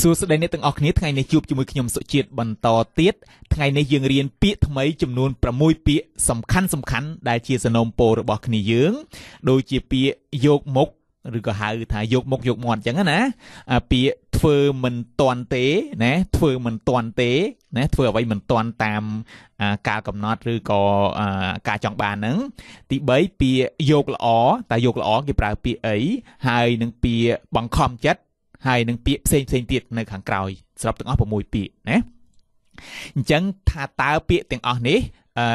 សួស្តីអ្នកទាំងអស់គ្នាថ្ងៃនេះជួបជាមួយខ្ញុំសុជាតិបន្តទៀតថ្ងៃនេះយើងរៀនពាក្យថ្មីចំនួន6ពាក្យសំខាន់សំខាន់ដែលជាសនោមពោរបស់គ្នាយើង ដូចជាពាក្យយកមុខឬក៏ហៅថាយកមុខយកមាត់អញ្ចឹងណាពាក្យធ្វើមិនតាន់ទេណាធ្វើមិនតាន់ទេណាធ្វើអ្វីមិនតាន់តាមការកំណត់ឬក៏ការចង់បានហ្នឹងទី3ពាក្យយកល្អតើយកល្អគេប្រើពាក្យអីហើយនឹងពាក្យបង្ខំចិត្តហើយនឹងពាក្យផ្សេងផ្សេងទៀតនៅខាងក្រោយសរុបទាំងអស់6ពាក្យណាអញ្ចឹងថាតើពាក្យទាំងអស់នេះអឺ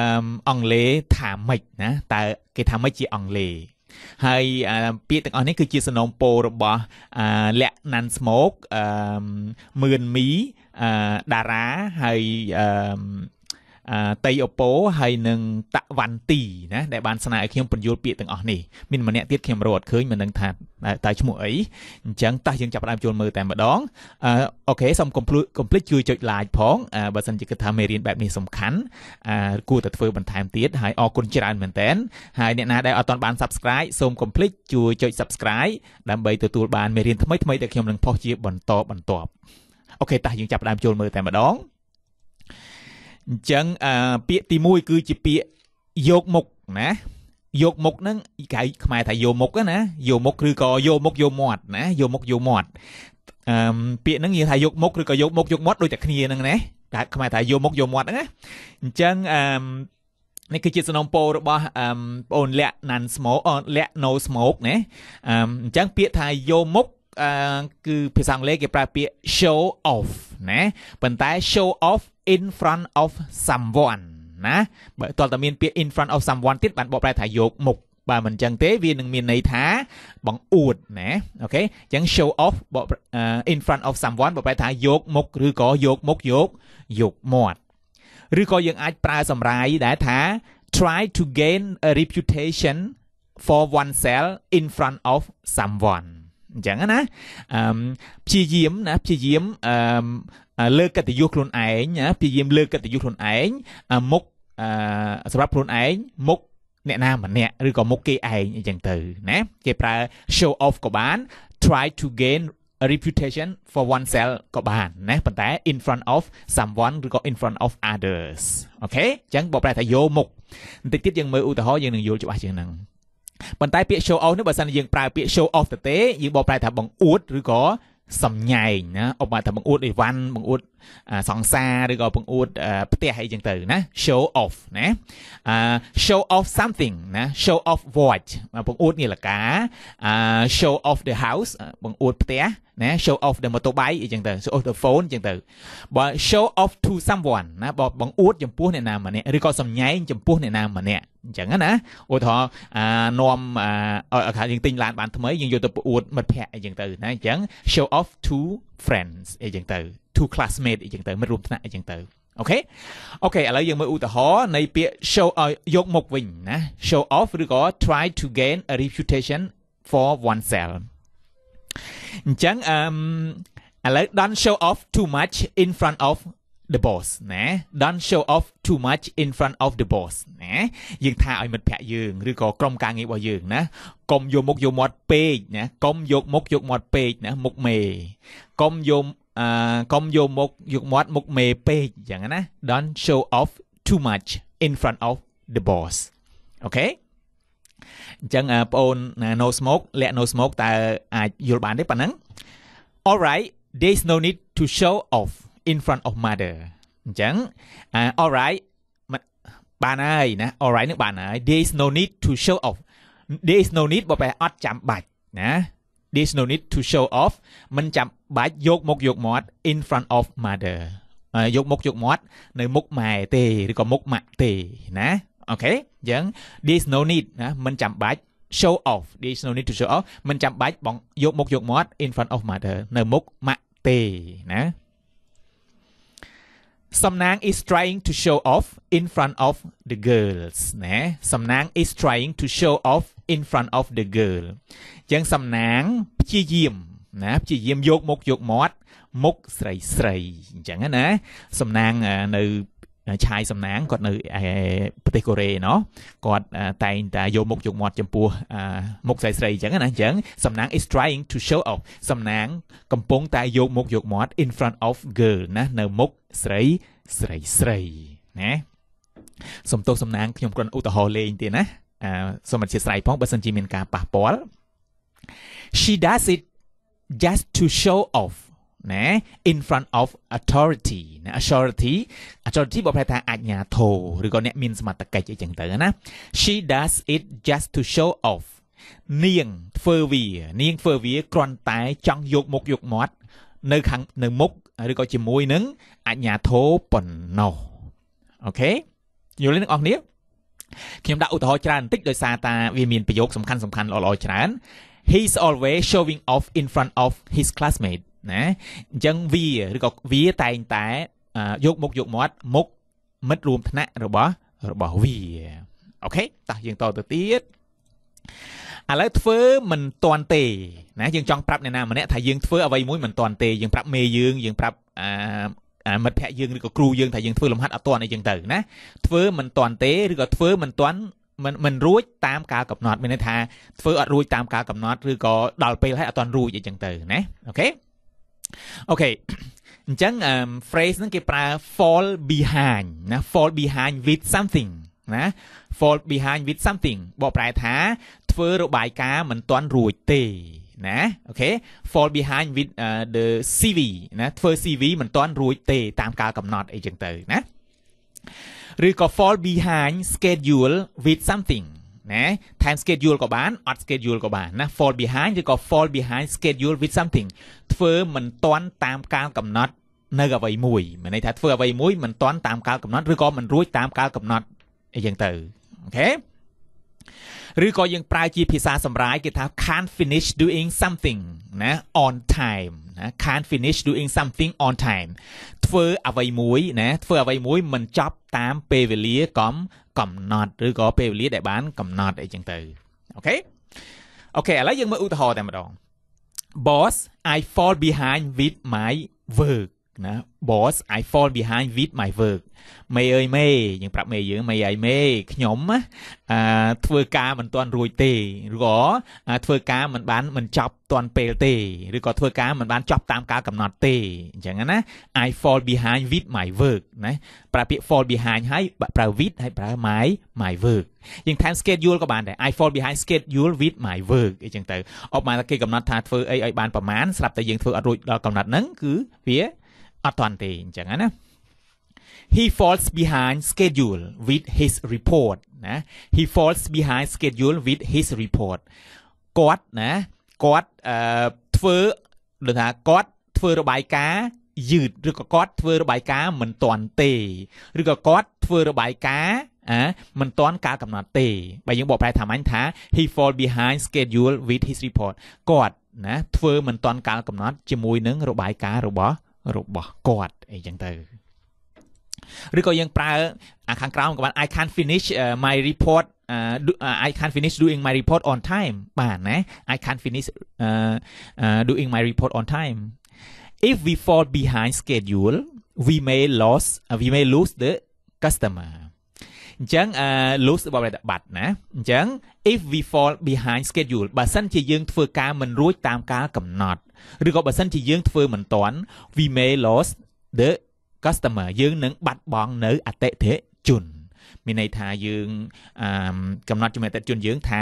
អង់គ្លេសថាម៉េចណាតើគេថាម៉េចជាអង់គ្លេសហើយពាក្យទាំងអស់នេះគឺជាសំណូមពររបស់លក្ខណាន់ស្មោកអឺមឿនមីដារាហើយអឺតៃអូប៉ូហើយនឹងតវ៉ាន់ទីណាដែលបានស្នើឲ្យខ្ញុំបញ្យល់ពាក្យទាំងអស់នេះមានម្នាក់ទៀតខ្ញុំរត់ឃើញមិនដឹងថាតើឈ្មោះអីអញ្ចឹងតោះយើងចាប់ផ្ដើមចូលមើលតែម្ដងអូខេសូមកុំភ្លឺកុំភ្លេចជួយចុច like ផងបើសិនជាគិតថាមេរៀនបែបនេះសំខាន់គួរតែធ្វើបន្ថែមទៀតហើយអរគុណច្រើនមែនតើហើយអ្នកណាដែលអត់ទាន់បាន subscribe សូមកុំភ្លេចជួយចុច subscribe ដើម្បីទទួលបានមេរៀនថ្មីៗដែលខ្ញុំនឹងផុសជាបន្តបន្ទាប់អូខេតោះយើងចាប់ផ្ដើមចូលមើលតែម្ដងអញ្ចឹងអាពាក្យទី1គឺជាពាក្យយកមុខណាយកមុខហ្នឹងគេខ្មែរថាយកមុខណាយកមុខឬក៏យកមុខយកមាត់ណាយកមុខយកមាត់អឺពាក្យហ្នឹងនិយាយថាយកមុខឬក៏យកមុខយកមាត់ដូចតែគ្នាហ្នឹងណាតែខ្មែរថាយកមុខយកមាត់ហ្នឹងណាអញ្ចឹងអឺនេះគឺជាសំណពោរបស់អឺបងអូនលក្ខណាន់ស្មោកអូនលក្ខណូស្មោកណាអឺអញ្ចឹងពាក្យថាយកមុខគឺភាសាអង់គ្លេសគេប្រើពាក្យ show off ណាប៉ុន្តែ show off in front of someone ណាបើតើតើមានពាក្យ in front of someone ទៀតបានបកប្រែថាយកមុខបាទមិនអញ្ចឹងទេវានឹងមានន័យថាបង្អួតណាអូខេអញ្ចឹង show off បក in front of someone បកប្រែថាយកមុខឬក៏យកមុខយកយកមាត់ឬក៏យើងអាចប្រើសម្រាយដែរថា try to gain a reputation for oneself in front of someone អញ្ចឹងណាអឺព្យាយាមណាព្យាយាមអឺលើកកិត្តិយសខ្លួនឯងណាព្យាយាមលើកកិត្តិយសខ្លួនឯងមុខអឺសម្រាប់ខ្លួនឯងមុខអ្នកណាម្នាក់ ឬក៏មុខគេឯងអញ្ចឹងទៅណាគេប្រើ show off ក៏បាន try to gain a reputation for oneself ក៏បានណាប៉ុន្តែ in front of someone ឬក៏ in front of others អូខេអញ្ចឹងបើប្រែថាយកមុខបន្តិចទៀតយើងមើលឧទាហរណ៍យើងនឹងយល់ច្បាស់ជាងហ្នឹងប៉ុន្តែពាក្យ show off នេះបើសិនយើងប្រើពាក្យ show off ទៅទេយើងបកប្រែថាបង្អួតឬក៏សំញែងណាឧបមាថាបង្អួតអីវ៉ាន់បង្អួតសង្សារឬក៏បង្អួតផ្ទះអីចឹងទៅណា show off ណា show off something ណា show off what បង្អួតនាឡិកា show off the house បង្អួតផ្ទះណា show off the motorbike អីចឹងទៅ show off the phone ចឹងទៅបើ show off to someone ណាបើបង្អួតចំពោះអ្នកណាម្នាក់ឬក៏សំញែងចំពោះអ្នកណាម្នាក់អញ្ចឹងណាឧទាហរណ៍នាំឲ្យខាងយើងទិញឡានបានថ្មីយើងយកទៅបង្អួតមិត្តភ័ក្តិអីចឹងទៅណាអញ្ចឹង show off to friends អីចឹងទៅ two classmate អីចឹងទៅមិត្តរួមថ្នាក់អីចឹងទៅអូខេអូខេឥឡូវយើងមើលឧទាហរណ៍នៃពាក្យ show យកមុខវិញណា show off ឬក៏ try to gain a reputation for oneself អញ្ចឹងអឺឥឡូវ don't show off too much in front of the boss ណា don't show off too much in front of the boss ណាយើងថាឲ្យមិត្តភ័ក្តិយើងឬក៏ក្រុមការងាររបស់យើងណាកុំយកមុខយកមាត់ពេកណាកុំយកមុខយកមាត់ពេកណាមុខមេកុំយក do don't show off too much in front of the boss អូខេអញ្ចឹងបងអូន no smoke លាក់ no smoke តើអាចយល់បានទេប៉ុណ្ណឹង all right there's no need to show off in front of mother អញ្ចឹង all right បានហើយណា all right នឹងបានហើយ there's no need to show off there's no need បើបែរអត់ចាំបាច់ណា there's no need to show off មិនចាំបាច់យកមុខយកមាត់ in front of mother យកមុខយកមាត់នៅមុខម៉ែទេឬក៏មុខម៉ាក់ទេណាអូខេអញ្ចឹង there's no need ណាមិនចាំបាច់ show off there's no need to show off មិនចាំបាច់បងយកមុខយកមាត់ in front of mother នៅមុខម៉ាក់ទេណាសំណាង is trying to show off in front of the girls ណាសំណាង is trying to show off in front of the girl អញ្ចឹងសំណាងព្យាយាមណាព្យាយាមយកមុខយកមាត់មុខស្រីស្រីអញ្ចឹងណាសំណាងនៅឆាយសំណាងគាត់នៅប្រទេសកូរ៉េណោះគាត់តែងតែយកមុខយកមាត់ចំពោះមុខស្រីស្រីអញ្ចឹងណាអញ្ចឹងសំណាង is trying to show off សំណាងកំពុងតែយកមុខយកមាត់ in front of girl ណានៅមុខស្រីស្រីស្រីណាសំទោសសំណាងខ្ញុំគ្រាន់ឧទាហរណ៍លេងទេណាសូមអធិស្ឋានផងបើសិនជាមានការប៉ះពាល់ She does it just to show off ណា in front of authority ណា authority authority បើប្រែថាអាជ្ញាធរឬក៏អ្នកមានសមត្ថកិច្ចអីចឹងទៅណា she does it just to show off នាងធ្វើវានាងធ្វើវាគ្រាន់តែចង់យកមុខយកមាត់នៅខាងនៅមុខឬក៏ជាមួយនឹងអាជ្ញាធរប៉ុណ្ណោះអូខេយល់ទេអ្នកនរគ្នាខ្ញុំដាក់ឧទាហរណ៍ច្រើនបន្តិចដោយសារតាវាមានប្រយោគសំខាន់សំខាន់ល្អៗច្រើន he's always showing off in front of his classmate ណាអញ្ចឹងវាឬក៏វាតែងតែយកមុខយកមាត់មុខមិត្តរួមថ្នាក់របស់របស់វាអូខេតោះយើងតទៅទៀតឥឡូវធ្វើមិនតាន់ទេណាយើងចង់ប្រាប់អ្នកណាម្នាក់ថាយើងធ្វើអ្វីមួយមិនតាន់ទេយើងប្រាប់មេយើងយើងប្រាប់អាមិត្តភ័ក្តិយើងឬក៏គ្រូយើងថាយើងធ្វើលំហាត់អត់តាន់អីចឹងទៅណាធ្វើមិនតាន់ទេឬក៏ធ្វើមិនតាន់មិនមិនរួចតាមការកំណត់មានន័យថាធ្វើអត់រួចតាមការកំណត់ឬក៏ដល់ពេលហើយអត់តាន់រួចអីចឹងទៅណាអូខេអូខេអញ្ចឹង phrase ហ្នឹងគេប្រើ fall behind ណា fall behind with something ណា fall behind with something បកប្រែថាធ្វើរបាយការណ៍មិនទាន់រួចទេណាអូខេ fall behind with uh, the CV ណាធ្វើ CV មិនទាន់រួចទេ តាមកាលកំណត់អីចឹងទៅណាឬក៏ fall behind schedule with something นะ time schedule ก็บ้าน o d schedule ก็บ้านนะ fall behind หรือก็ fall behind schedule with something ทเฟอมันต้อนตามการกำหนดนกับไว้มุยมันในท่าเฟอร์ไว้มุยมันต้อนตามการกำหนดหรือก็มันรู้ตามการกำหนดอย่างเ่อโอเคหรือก็ยังปลายจีพีซาสำรับยกิทับ can't finish doing something นะ on time นะ can't finish doing something on time เฟอร์เอาไว้มุยนะเฟอร์เอาไว้มุยมันจับตามเปเวลีก้อมកំណត់ឬក៏ពេលវេលាដែលបានកំណត់អីចឹងទៅអូខេអូខេឥឡូវយើងមើលឧទាហរណ៍តែម្ដង Boss I fall behind with my work ណា boss i fall behind with my work មេអើយមេយើងប្រាប់មេយើងមេអីមេខ្ញុំអាធ្វើការមិនទាន់រួចទេឬក៏ធ្វើការមិនបានមិនចប់ទាន់ពេលទេឬក៏ធ្វើការមិនបានចប់តាមកាលកំណត់ទេអញ្ចឹងណា i fall behind with my work ណាប្រើពាក្យ fall behind ហើយប្រើ with ហើយប្រើ my my work យើងថែម schedule ក៏បានដែរ i fall behind schedule with my work អីចឹងទៅអបមកគេកំណត់ថាធ្វើអីឲ្យបានប្រមាណស្រាប់តែយើងធ្វើអត់រួចដល់កំណត់ហ្នឹងគឺវាអត់តាន់ទេអញ្ចឹងណា He falls behind schedule with his report ណា He falls behind schedule with his report គាត់ណាគាត់អឺធ្វើដូចថាគាត់ធ្វើរបាយការណ៍យឺតឬក៏គាត់ធ្វើរបាយការណ៍មិនទាន់ទេឬក៏គាត់ធ្វើរបាយការណ៍អាមិនទាន់ការកំណត់ទេបើយើងបកប្រែថាម៉េចថា he fall behind schedule with his report គាត់ណាធ្វើមិនទាន់កាលកំណត់ជាមួយនឹងរបាយការណ៍របស់របស់គាត់អីចឹងទៅឬក៏យើងប្រើអាខាងក្រោមក៏បាន I can't finish my report uh, I can't finish doing my report on time បាទណា I can't finish uh, uh, doing my report on time if we fall behind schedule we may lose uh, we may lose the customer អញ្ចឹង lose របស់ប្រតិបត្តិណាអញ្ចឹង if we fall behind schedule បើសិនជាយើងធ្វើការមិនរួចតាមកាលកំណត់ឬក៏បើសិនជាយើងធ្វើមិនទាន់ we may lose the customer យើងនឹងបាត់បង់នៅអតិថិជន មានន័យថាយើងកំណត់ជាមួយអតិថិជនយើងថា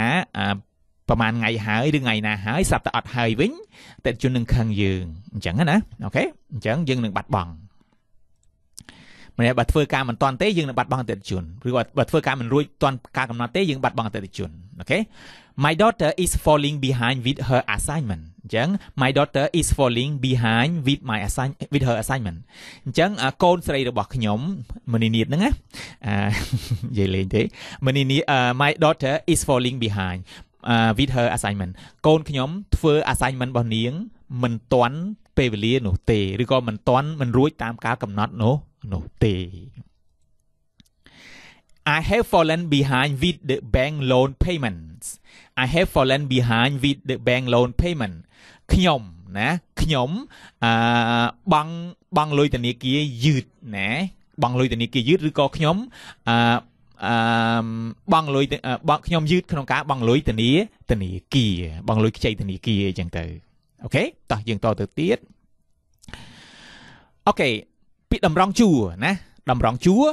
ប្រហែលថ្ងៃហើយឬថ្ងៃណាហើយស្រាប់តែអត់ហើយវិញអតិថិជននឹងខឹងយើងអញ្ចឹងណាអូខេអញ្ចឹងយើងនឹងបាត់បង់ម្នាក់បើធ្វើការមិនតាន់ទេយើងនឹងបាត់បង់អតិថិជនឬក៏បើធ្វើការមិនរួចតាន់ការកំណត់ទេយើងបាត់បង់អតិថិជនអូខេ My daughter is falling behind with her assignment អញ្ចឹង My daughter is falling behind with my assign with her assignment អញ្ចឹងកូនស្រីរបស់ខ្ញុំមនីនីតហ្នឹងណានិយាយលេងទេមនីនី My daughter is falling behind with her assignment កូនខ្ញុំ ធ្វើ assignment របស់នាងមិនតាន់ពេលវេលានោះ ទេឬក៏មិនតាន់មិនរួចតាមការកំណត់នោះនោះទេ I have fallen behind with the bank loan payments I have fallen behind with the bank loan payment ខ្ញុំណា ខ្ញុំអឺបង់បង់លុយធនាគារយឺតណាបង់លុយធនាគារយឺតឬក៏ខ្ញុំអឺអឺបងលុយបងខ្ញុំយឺតក្នុងការបងលុយធនាធនាគារបងលុយខ្ចីធនាគារអញ្ចឹងទៅអូខេតោះយើងតទៅទៀតអូខេពាក្យតម្រង់ជួរណាតម្រង់ជួរ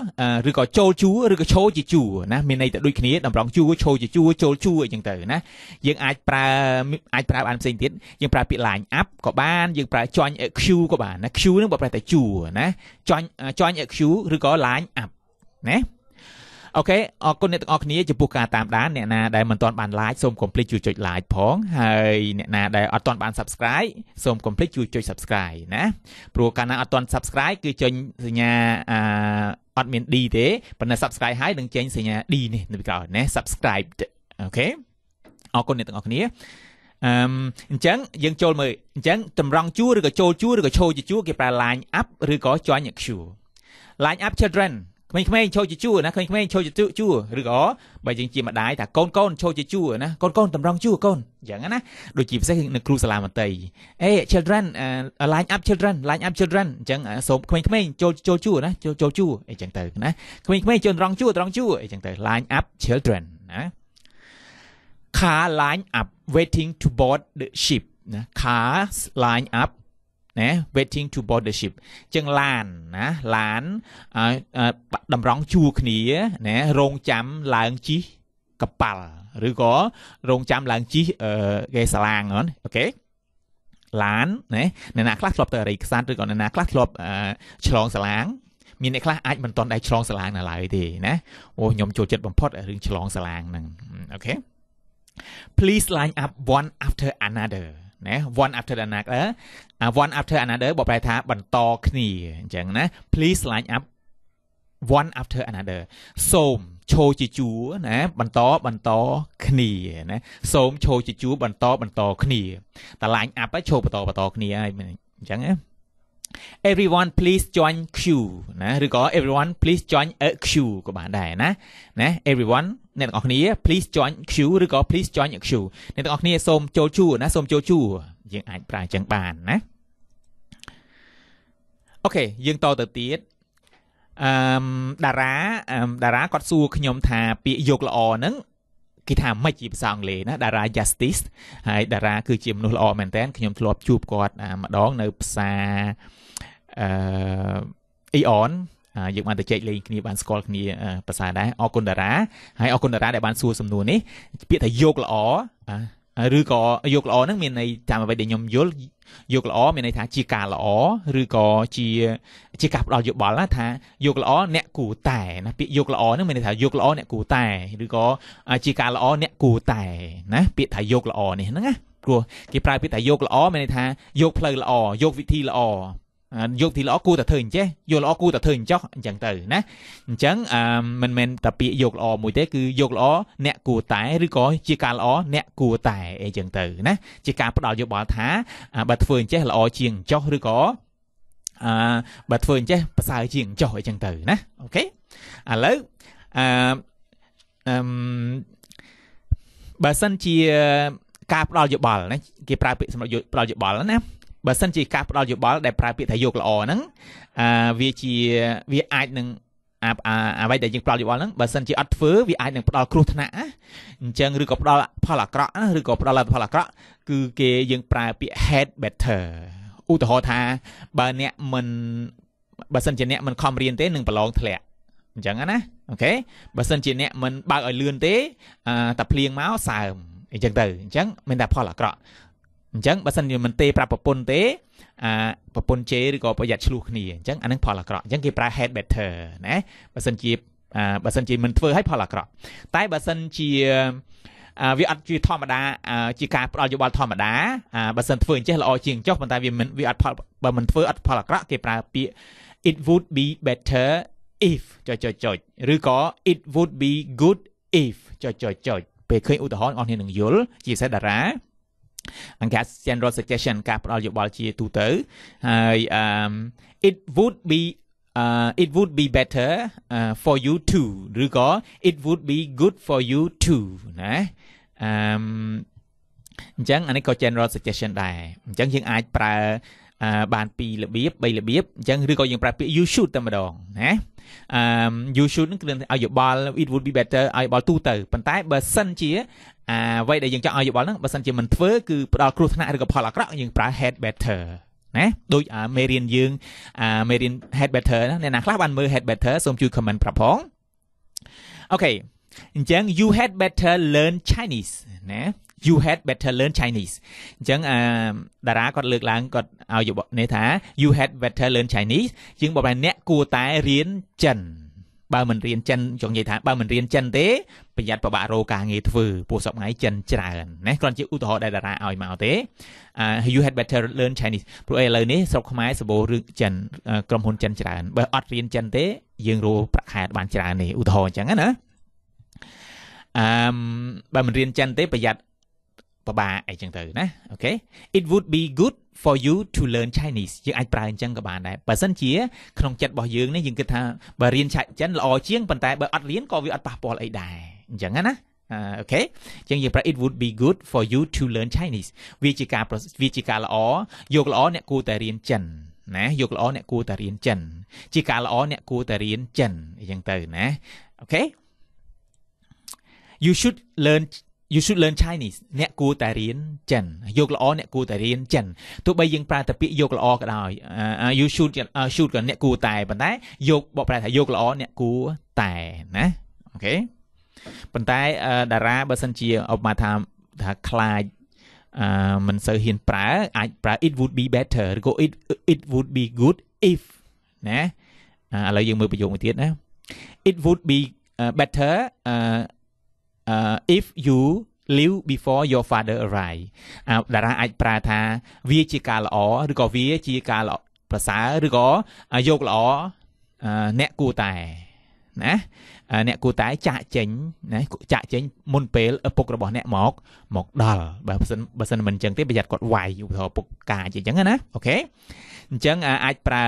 ឬក៏ចូលជួរឬក៏ឈោជាជួរណាមានន័យតែដូចគ្នាតម្រង់ជួរឈោជាជួរចូលជួរអញ្ចឹងទៅណាយើងអាចប្រើអាចប្រើបានផ្សេងទៀតយើងប្រើពាក្យ line up ក៏បាន យើងប្រើ join queue ក៏បានណា queue នឹងបើប្រែតែជួរណា join join queue ឬក៏ line up ណាអូខេអរគុណអ្នកទាំងអស់គ្នាចំពោះការតាមដានអ្នកណាដែលមិនទាន់បាន like សូមកុំភ្លេចជួយចុច like ផង ហើយអ្នកណាដែលអត់ទាន់បាន subscribe សូមកុំភ្លេចជួយចុច subscribe ណាព្រោះកាលណាអត់ទាន់ subscribe គឺចេញសញ្ញាអាអត់មាន D ទេប៉ុន្តែ subscribe ហើយនឹងចេញសញ្ញា D នេះនៅក្រោយណា subscribe អូខេអរគុណអ្នកទាំងអស់គ្នាអឺអញ្ចឹងយើងចូលមើលអញ្ចឹងតម្រង់ជួរឬក៏ចូលជួរឬក៏ឈោជាជួរគេប្រើ line up ឬក៏ join queue line up children ក្មេងៗចូលជាជួណាក្មេងៗចូលជាជួឬក៏បើយើងជាម្ដាយថាកូនកូនចូលជាជួណាកូនកូនតម្រង់ជួកូនយ៉ាងណាដូចជាពិសេសនៅគ្រូសាលាមន្តីអេ children line up children line up children អញ្ចឹងសូមក្មេងៗចូលចូលជួណាចូលចូលជួអីចឹងទៅណាក្មេងៗចូលត្រង់ជួត្រង់ជួអីចឹងទៅ line up children ណា car line up waiting to board the ship ណា cars line up ណា waiting to board the ship ចឹងឡានណាឡានតម្រង់ជួរគ្នាណារងចាំឡើងជិះកប៉ាល់ឬក៏រងចាំឡើងជិះគេសាឡាងហ្នឹងអូខេឡានណាអ្នកណាខ្លះធ្លាប់ទៅអរិយខ្សាត់ឬក៏អ្នកណាខ្លះធ្លាប់ឆ្លងសាឡាងមានអ្នកខ្លះអាចមិនទាន់ដែរឆ្លងសាឡាងនៅឡើយទេណាអូខ្ញុំចូលចិត្តបំផុតរឿងឆ្លងសាឡាងហ្នឹងអូខេ Please line up one after another นะน n e after a n o t h e อวัน n e after a n o t h e อบอกปลายท้าบันตอขณี่จังนะ please line up one after a น o t h อ r ส้มโชจิจูนะ บันตอบันตอขณีนะส้มโชจิจูบันตอบันตอขณีแต่ line up ก็โชบันตอบันตอขณี่ไอ้จังเนี้ย everyone please join queue ណាឬក៏ everyone please join a queue ក៏បានដែរណាណា everyone អ្នកទាំងអស់គ្នា please join queue ឬក៏ please join a queue អ្នកទាំងអស់គ្នាសូមចូលជួរណាសូមចូលជួរយើងអាចប្រើចឹងបានណាអូខេយើងតទៅទៀតអឺតារាតារាគាត់សួរខ្ញុំ ថា ពាក្យយកល្អហ្នឹងគេថាម៉េចជាភាសាអង់គ្លេសណាតារា justice ហើយតារាគឺជាមនុស្សល្អមែនតើខ្ញុំធ្លាប់ជួបគាត់ម្ដងនៅភាសាអឺអឺអ៊ីអនយើងបានទៅចែកលេងគ្នាបានស្គាល់គ្នាប្រសើរដែរអរគុណតារាហើយអរគុណតារាដែលបានសួរសំណួរនេះពាក្យថាយកល្អឬក៏យកល្អហ្នឹងមានន័យតាមអ្វីដែលខ្ញុំយល់យកល្អមានន័យថាជាការល្អឬក៏ជា ជាការផ្ដល់យោបល់ណាថាយកល្អអ្នកគួរតែណាពាក្យយកល្អហ្នឹងមានន័យថាយកល្អអ្នកគួរតែឬក៏ជាការល្អអ្នកគួរតែណាពាក្យថាយកល្អនេះហ្នឹងណាព្រោះគេប្រើពាក្យថាយកល្អមានន័យថាយកផ្លូវល្អយកវិធីល្អយកទីល្អគួរតែធ្វើអញ្ចេះយកល្អគួរតែធ្វើអញ្ចោះអញ្ចឹងទៅណាអញ្ចឹងអឺមិនមែនតែពាក្យយកល្អមួយទេ គឺយកល្អអ្នកគួរតែឬក៏ជាការល្អអ្នកគួរតែអីចឹងទៅណាជាការផ្ដល់យោបល់ថាបើធ្វើអញ្ចេះ ល្អជាងអញ្ចោះឬក៏អឺបើធ្វើអញ្ចេះប្រសើរជាងអញ្ចោះអីចឹងទៅណាអូខេឥឡូវអឺអឺបើសិនជាការផ្ដល់យោបល់ណាគេប្រើពាក្យសម្រាប់ផ្ដល់យោបល់ណាបើសិនជាការផ្ដល់យោបល់ដែលប្រើពាក្យថាយោគល្អហ្នឹងអឺវាជាវាអាចនឹងអាអ្វីដែលយើងផ្ដល់យោបល់ហ្នឹងបើសិនជាអត់ធ្វើវាអាចនឹងផ្ដល់គ្រោះថ្នាក់ណាអញ្ចឹងឬក៏ផ្ដល់ផលអាក្រក់ណាឬក៏ផ្ដល់លទ្ធផលអាក្រក់គឺគេយើងប្រើពាក្យ head better ឧទាហរណ៍ថាបើអ្នកមិនបើសិនជាអ្នកមិនខំរៀនទេនឹងប្រឡងធ្លាក់អញ្ចឹងណាអូខេបើសិនជាអ្នកមិនបើកឲ្យលឿនទេអាតែភ្លៀងមកសើមអញ្ចឹងទៅអញ្ចឹងមានតែផលអាក្រក់អញ្ចឹងបើសិនជាមិនទេប្រាប់ប្រពន្ធទេអាប្រពន្ធជេឬក៏ប្រយ័ត្នឆ្លោះគ្នាអញ្ចឹងអានឹងផលអាក្រក់អញ្ចឹងគេប្រើ head better ណាបើសិនជាបើសិនជាមិនធ្វើឲ្យផលអាក្រក់តែបើសិនជាវាអត់ជាធម្មតា ជាការផ្ដល់យោបល់ធម្មតាបើសិនធ្វើអញ្ចេះល្អជាងចុះប៉ុន្តែវាមិនវាអត់ផលបើមិនធ្វើអត់ផលអាក្រក់គេប្រើពាក្យ it would be better if ចុចចុចចុចឬក៏ it would be good if ចុចចុចចុចពេលឃើញឧទាហរណ៍អស់គ្នានឹងយល់ជាពិសេសតារាអង្គការ general suggestion ការផ្ដល់យោបល់ជាទូទៅហើយ it would be uh, it would be better uh, for you to ឬក៏ it would be good for you to ណាអឺអញ្ចឹងអានេះក៏ general suggestion ដែរអញ្ចឹងយើងអាចប្រើបានពីររបៀប3របៀបអញ្ចឹងឬក៏យើងប្រើពាក្យ you should តែម្ដងណាអឺ you should នឹងគ្រាន់តែឲ្យយោបល់ it would be better ឲ្យយោបល់ទូទៅប៉ុន្តែបើសិនជាអាអ្វីដែលយើងចង់ឲ្យយោបល់ហ្នឹងបើសិនជាមិនធ្វើគឺផ្ដល់គ្រោះថ្នាក់ឬក៏ផលអាក្រក់យើងប្រើ head better ណាដូចមេរៀនយើងអាមេរៀន head better ណាអ្នកណាខ្លះបានមើល head better សូមជួយ comment ប្រាប់ផងអូខេអញ្ចឹង you had better learn Chinese ណា you had better learn Chinese អញ្ចឹងអាតារាគាត់លើកឡើងគាត់ឲ្យយោបល់នេះថា you had better learn Chinese យើងបកថាអ្នកគួរតែរៀនចិនបើមិនរៀនចិនចង់និយាយថាបើមិនរៀនចិនទេប្រយ័ត្នពិបាករកការងារធ្វើពួកសពថ្ងៃចិនច្រើនណាគ្រាន់ជាឧទាហរណ៍ដែលតារាឲ្យមកទេ you had better learn Chinese ព្រោះឥឡូវនេះស្រុកខ្មែរសម្បូររឿងចិន ក្រុមហ៊ុនចិនច្រើន បើអត់រៀនចិនទេយើងរកប្រាក់ខែបានច្រើននេះឧទាហរណ៍អញ្ចឹងណាអឺបើមិនរៀនចិនទេប្រយ័ត្នពិបាកអីចឹងទៅណាអូខេ it would be good for you to learn Chinese យើងអាចប្រើអញ្ចឹងក៏បានដែរបើសិនជា ក្នុងចិត្តរបស់យើងនេះយើងគិតថាបើរៀនចិនល្អជាងប៉ុន្តែបើអត់រៀនក៏វាអត់ប៉ះពាល់អីដែរអញ្ចឹងណាអូខេអញ្ចឹងយើងប្រើ it would be good for you to learn Chinese វាជាការវាជាការល្អយកល្អអ្នកគួរតែរៀនចិនណាយកល្អអ្នកគួរតែរៀនចិនជាការល្អអ្នកគួរតែរៀនចិនអញ្ចឹងទៅណាអូខេ you should learn you should learn Chinese អ្នកគួរតែរៀនចិនយកល្អអ្នកគួរតែរៀនចិនទោះបីយើងប្រើតែពាក្យយកល្អក៏ដោយ you should should ក៏អ្នកគួរតែប៉ុន្តែ យកបកប្រែថាយកល្អអ្នកគួរតែណាអូខេប៉ុន្តែតារាបើសិនជាអបមកថាថាខ្លាចអឺមិនសូវហ៊ានប្រើអាចប្រើ it would be better ឬក៏ it it would be good if ណាឥឡូវយើងមើលប្រយោគមួយទៀតណា it would be better uh, if you live before your father arrive តារាអាចប្រើថា វាជាការល្អឬក៏វាជាការប្រសើរឬក៏យកល្អអ្នកគួរតែណាអ្នកគួរតែចាក់ចេញណាចាក់ចេញមុនពេលឪពុករបស់អ្នកមក មកដល់បើមិនបើមិនអញ្ចឹងទេ ប្រយ័ត្នគាត់វាយឧទាហរណ៍ពុកកាចអញ្ចឹងណាអូខេអញ្ចឹងអាចប្រើ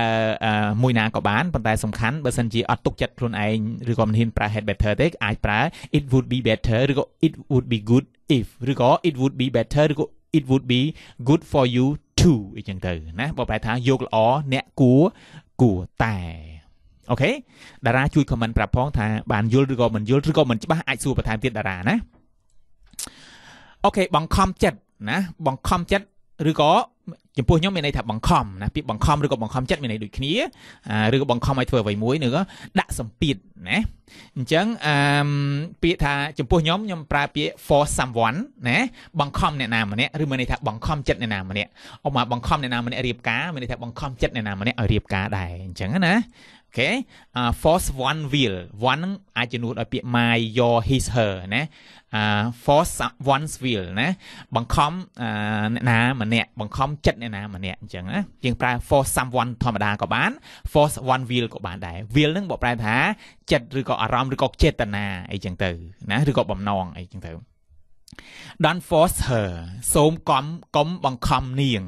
មួយណាក៏បានប៉ុន្តែសំខាន់បើសិនជាអត់ទុកចិត្តខ្លួនឯងឬក៏មិនហ៊ានប្រើ head better ទេអាចប្រើ it would be better ឬក៏ it would be good if ឬក៏ it would be better ឬក៏ it would be good for you to អញ្ចឹងទៅ ណាបើប្រែថាយកល្អអ្នកគួរគួរតែអូខេតារាជួយខមមិនប្រាប់ផងថា បានយល់ឬក៏មិនយល់ឬក៏មិនច្បាស់អាចសួរបន្ថែមទៀតតារាណាអូខេបង្ខំចិត្តណាបង្ខំចិត្តឬក៏ចំពោះខ្ញុំមានន័យថាបង្ខំណាពាក្យបង្ខំឬក៏បង្ខំចិត្តមានន័យដូចគ្នាឬក៏បង្ខំឲ្យធ្វើអ្វីមួយនឹងដាក់សម្ពាធណាអញ្ចឹងអឺពាក្យថាចំពោះខ្ញុំខ្ញុំប្រើពាក្យ for someone ណាបង្ខំអ្នកណាម្នាក់ឬមានន័យថាបង្ខំចិត្តអ្នកណាម្នាក់អមមកបង្ខំអ្នកណាម្នាក់រៀបការមានន័យថាបង្ខំចិត្តអ្នកណាម្នាក់ឲ្យរៀបការដែរអញ្ចឹងណា okay force one will one នឹងអាចជំនួសដោយពាក្យ my your his her ណា force one's will ណាបង្ខំអ្នកណាម្នាក់បង្ខំចិត្តអ្នកណាម្នាក់អញ្ចឹងណាយើងប្រើ force someone ធម្មតាក៏បាន force one will ក៏បានដែរ will នឹងបកប្រែថាចិត្តឬក៏អារម្មណ៍ឬក៏ចេតនាអីចឹងទៅណាឬក៏បំណងអីចឹងទៅ Don't force her សូមកុំកុំបង្ខំនាង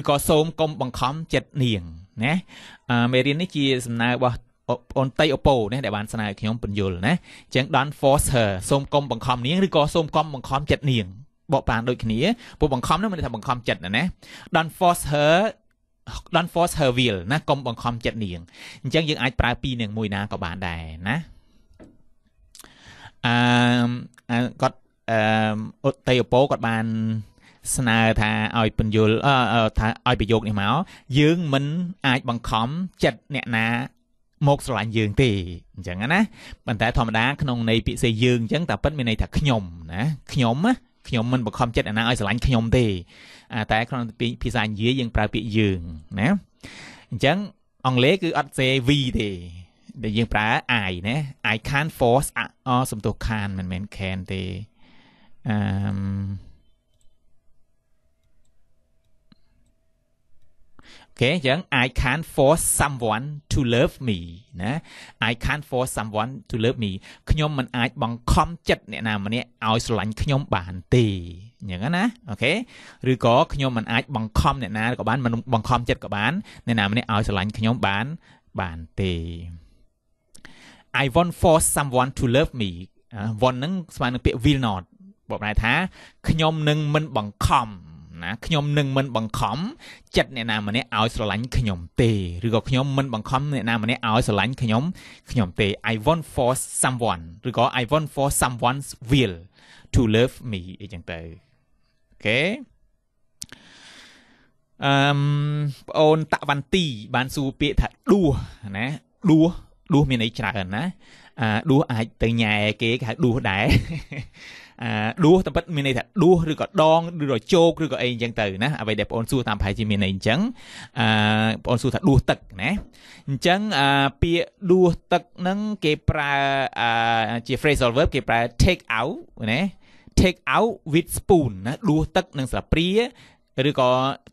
ឬក៏សូមកុំបង្ខំចិត្តនាងណាមេរៀននេះជាសំណើរបស់អូនតៃអូប៉ូណាដែលបានស្នើឲ្យខ្ញុំពន្យល់ណាអញ្ចឹង Don Foster សូមកុំបង្ខំនាងឬក៏សូមកុំបង្ខំចិត្តនាងបកបានដូចគ្នាព្រោះបង្ខំនោះមិនថាបង្ខំចិត្តណា Don Foster Don Foster will ណាកុំបង្ខំចិត្តនាងអញ្ចឹងយើងអាចប្រើពីរនាងមួយណាក៏បានដែរណាអឺគាត់អឺអូតៃអូប៉ូគាត់បានស្នើថាឲ្យពន្យល់ថាឲ្យប្រយោគនេះមកយើងមិនអាចបង្ខំចិត្តអ្នកណាមកស្រឡាញ់យើងទេអញ្ចឹងណាប៉ុន្តែធម្មតាក្នុងន័យពាក្យសេយើងអញ្ចឹងតែប៉ិនមានន័យថាខ្ញុំណា ខ្ញុំណាខ្ញុំមិនបង្ខំចិត្តអ្នកណាឲ្យស្រឡាញ់ខ្ញុំទេតែក្នុងភាសានិយាយយើងប្រើពាក្យយើងណាអញ្ចឹងអង់គ្លេសគឺអត់សេ V ទេដែលយើងប្រើ I ណា I can't force អសំទោស can មិនមែន can ទេអឺគេអញ្ចឹង I can't force someone to love me ណា I can't force someone to love me ខ្ញុំមិនអាចបង្ខំចិត្តអ្នកណាម្នាក់ឲ្យស្រឡាញ់ខ្ញុំបានទេអញ្ចឹងណាអូខេឬក៏ខ្ញុំមិនអាចបង្ខំអ្នកណាក៏បានមិនបង្ខំចិត្តក៏បានអ្នកណាម្នាក់ឲ្យស្រឡាញ់ខ្ញុំបានបានទេ I won't force someone to love me won't នឹងស្មើនឹងពាក្យ will not បបប្រែថាខ្ញុំនឹងមិនបង្ខំណាខ្ញុំនឹងមិនបង្ខំចិត្តអ្នកណាម្នាក់ឲ្យស្រឡាញ់ខ្ញុំទេឬក៏ខ្ញុំមិនបង្ខំអ្នកណាម្នាក់ឲ្យស្រឡាញ់ខ្ញុំខ្ញុំទេ I won't force someone ឬក៏ I won't force someone's will to love me អីចឹងទៅអូខេអឺបងអូនតវ៉ាន់ទីបានសួរពាក្យថាដួសណាដួសដួសមានអីច្រើនណាអាដួសអាចទៅញ៉ែគេគេហៅដួសដែរអាដួសតាមពិតមានន័យថាដួសឬក៏ដងឬក៏ជោកឬក៏អីអញ្ចឹងទៅ ណាអ្វីដែលបងអូនសួរតាមប្រហែលជាមានន័យអញ្ចឹងអឺបងអូនសួរថាដួសទឹកណាអញ្ចឹងអាពាក្យដួសទឹកហ្នឹងគេប្រើអាជា phrasal verb គេប្រើ take out ណា take out with spoon ណាដួសទឹកនឹងស្លាបព្រាឬក៏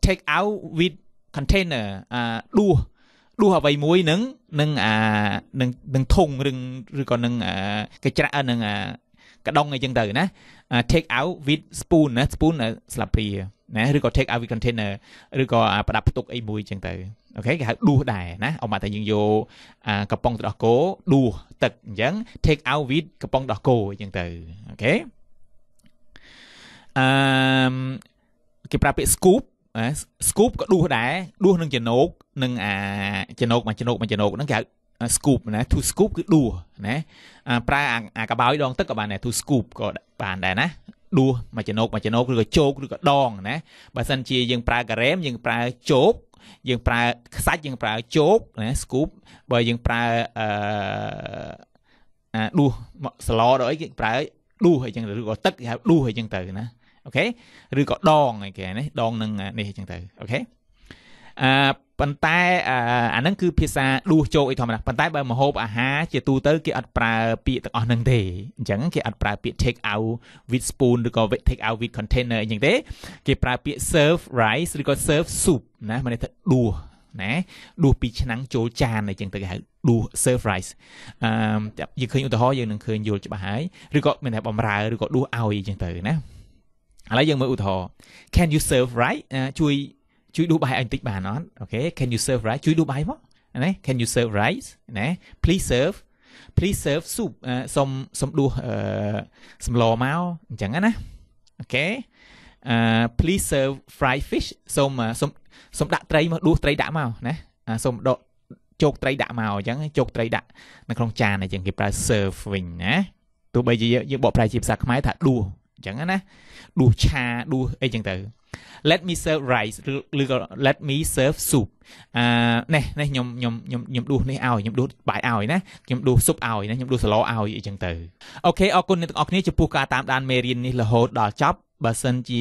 take out with container អាដួសដួសអ្វីមួយនឹងនឹងអានឹងនឹងធុងឬក៏នឹងអាកញ្ច្រាក់នឹងអាកដុងអីចឹងទៅណា take out with spoon ណា spoon ស្លាបព្រាណាឬក៏ take out with container ឬក៏ប្រដាប់ផ្ទុកអីមួយចឹងទៅអូខេគេហៅដួសដែរណាអមតែយើងយកកំប៉ុងទឹកដោះគោដួសទឹកអញ្ចឹង take out with កំប៉ុងដោះគោអញ្ចឹងទៅអូខេអឺគេប្រើពាក្យ scoop scoop ក៏ដួសដែរដួសនឹងចំណោកនឹងអាចំណោកមួយចំណោកមួយចំណោកហ្នឹងគេហៅ scoop ណា to scoop គឺដួសណាប្រើអាកបោយដង ទឹកក៏បានដែរ to scoop ក៏បានដែរណាដួសមួយចំណោកមួយចំណោកឬក៏ជោកឬក៏ដងណាបើសិនជាយើងប្រើការ៉េមយើងប្រើជោកយើងប្រើខ្សាច់យើងប្រើជោកណា scoop បើយើងប្រើអឺអាដួសសឡដល់អីគេប្រើដួសអីចឹងឬក៏ទឹកគេហៅដួសអីចឹងទៅណាអូខេឬក៏ដងអីគេណាដងនឹងនេះអីចឹងទៅអូខេអឺប៉ុន្តែអាហ្នឹងគឺភាសាដួសជោកអីធម្មតាប៉ុន្តែបើម្ហូបអាហារជាទូទៅគេអត់ប្រើពាក្យទាំងអស់ហ្នឹងទេអញ្ចឹងគេអត់ប្រើពាក្យ take out with spoon ឬក៏ take out with container អីចឹងទេ គេប្រើពាក្យ serve rice ឬក៏ serve soup ណាមកនេះថាដួសណាដួសពីឆ្នាំងចូលចានអីចឹងទៅគេហៅដួស serve rice អឺយើងឃើញឧទាហរណ៍យើងនឹងឃើញយល់ច្បាស់ហើយឬក៏មានតែបំរើឬក៏ដួសឲ្យអីចឹងទៅណាឥឡូវយើងមើលឧទាហរណ៍ can you serve right ជួយជួយដួសបាយអញតិចបានអត់អូខេ can you serve rice ជួយដួសបាយមកណា can you serve rice ណា please serve please serve soup សុំសុំដួសសម្លមកអញ្ចឹងណាអូខេ please serve fried fish សូមសូមសូមដាក់ត្រីមកដួសត្រីដាក់មកណាសូមដកជោគត្រីដាក់មកអញ្ចឹងជោគត្រីដាក់នៅក្នុងចានអញ្ចឹងគេប្រើ serve វិញណាទោះបីជាយើងបកប្រែជាភាសាខ្មែរថាដួសអញ្ចឹងណាដួសឆាដួសអីចឹងទៅ let me serve rice ឬក៏ let me serve soup អឺនេះនេះខ្ញុំខ្ញុំខ្ញុំខ្ញុំដួសនេះឲ្យខ្ញុំដួសបាយឲ្យណាខ្ញុំដួសស៊ុបឲ្យណាខ្ញុំដួសសាឡឲ្យអីចឹងទៅអូខេអរគុណអ្នកទាំងអស់គ្នាចំពោះការតាមដានមេរៀននេះរហូតដល់ចប់បើសិនជា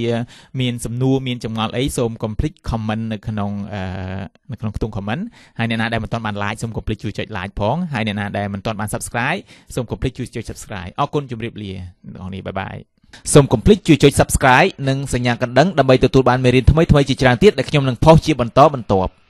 មាន សំណួរមានចម្ងល់អីសូម complete comment នៅក្នុងនៅក្នុងខ្ទង់ comment ហើយអ្នកណាដែលមិនទាន់បាន like សូម complete ជួយចុច like ផងហើយអ្នកណាដែលមិនទាន់បាន subscribe សូម complete ជួយចុច subscribe អរគុណជម្រាបលាអ្នកនរនេះបាយបាយសូមកុំភ្លេចជួយចុច Subscribe និងសញ្ញាកណ្ដឹងដើម្បីទទួលបានមេរៀនថ្មីៗជាច្រើនទៀតដែលខ្ញុំនឹងផុសជាបន្តបន្ទាប់។